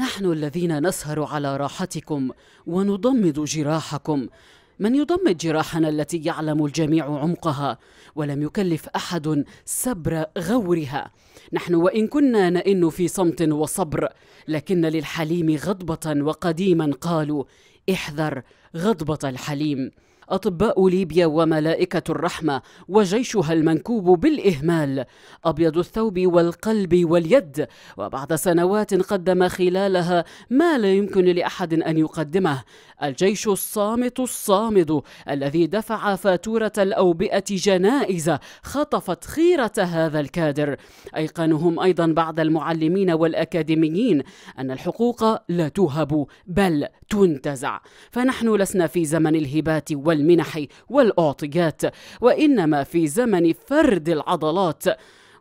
نحن الذين نسهر على راحتكم ونضمد جراحكم من يضمد جراحنا التي يعلم الجميع عمقها ولم يكلف احد سبر غورها نحن وان كنا نئن في صمت وصبر لكن للحليم غضبه وقديما قالوا احذر غضبه الحليم أطباء ليبيا وملائكة الرحمة وجيشها المنكوب بالإهمال أبيض الثوب والقلب واليد وبعد سنوات قدم خلالها ما لا يمكن لأحد أن يقدمه الجيش الصامت الصامد الذي دفع فاتورة الأوبئة جنائز خطفت خيرة هذا الكادر أيقنهم أيضا بعض المعلمين والأكاديميين أن الحقوق لا تهب بل تنتزع فنحن لسنا في زمن الهبات وال والمنح والأعطيات وإنما في زمن فرد العضلات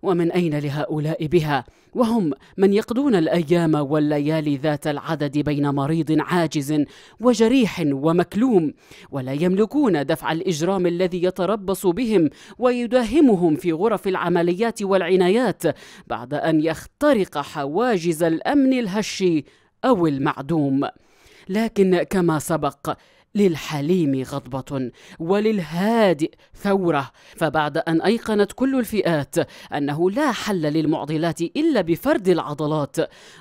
ومن أين لهؤلاء بها؟ وهم من يقضون الأيام والليالي ذات العدد بين مريض عاجز وجريح ومكلوم ولا يملكون دفع الإجرام الذي يتربص بهم ويداهمهم في غرف العمليات والعنايات بعد أن يخترق حواجز الأمن الهش أو المعدوم لكن كما سبق للحليم غضبة وللهادئ ثورة فبعد أن أيقنت كل الفئات أنه لا حل للمعضلات إلا بفرد العضلات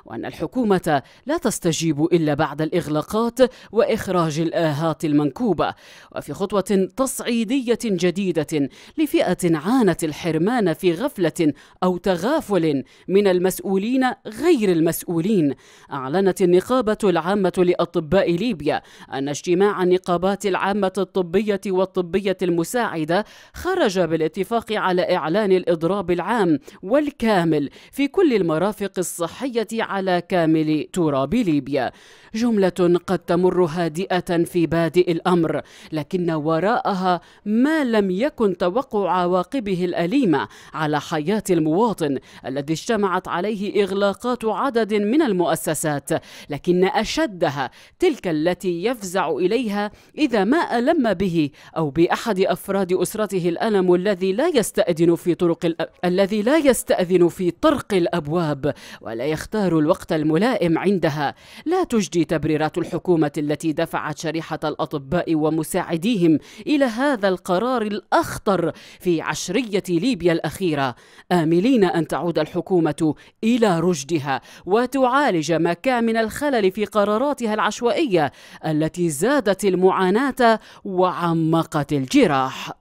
وأن الحكومة لا تستجيب إلا بعد الإغلاقات وإخراج الآهات المنكوبة وفي خطوة تصعيدية جديدة لفئة عانت الحرمان في غفلة أو تغافل من المسؤولين غير المسؤولين أعلنت النقابة العامة لأطباء ليبيا أن اجتماع النقابات العامة الطبية والطبية المساعدة خرج بالاتفاق على إعلان الإضراب العام والكامل في كل المرافق الصحية على كامل تراب ليبيا جملة قد تمر هادئة في بادئ الأمر لكن وراءها ما لم يكن توقع عواقبه الأليمة على حياة المواطن الذي اجتمعت عليه إغلاقات عدد من المؤسسات لكن أشدها تلك التي يفزع إليها عليها إذا ما ألم به أو بأحد أفراد أسرته الألم الذي لا يستأذن في طرق الأب... الذي لا يستأذن في طرق الأبواب ولا يختار الوقت الملائم عندها لا تجدي تبريرات الحكومة التي دفعت شريحة الأطباء ومساعديهم إلى هذا القرار الأخطر في عشرية ليبيا الأخيرة آملين أن تعود الحكومة إلى رشدها وتعالج ما كان من الخلل في قراراتها العشوائية التي زادت المعاناة وعمقت الجراح